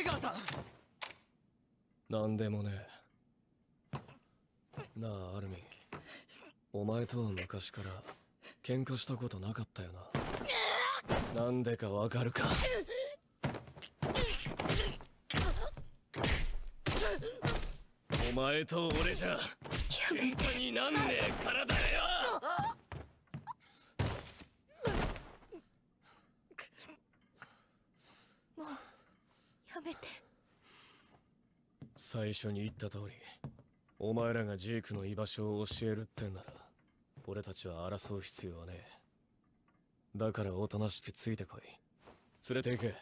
イガーさん何でもねえなあアルミンお前とは昔から喧嘩したことなかったよななんでかわかるかお前と俺じゃ喧嘩になんねえからだよて最初に言った通りお前らがジークの居場所を教えるってんなら俺たちは争う必要はねえだからおとなしくついてこい連れて行け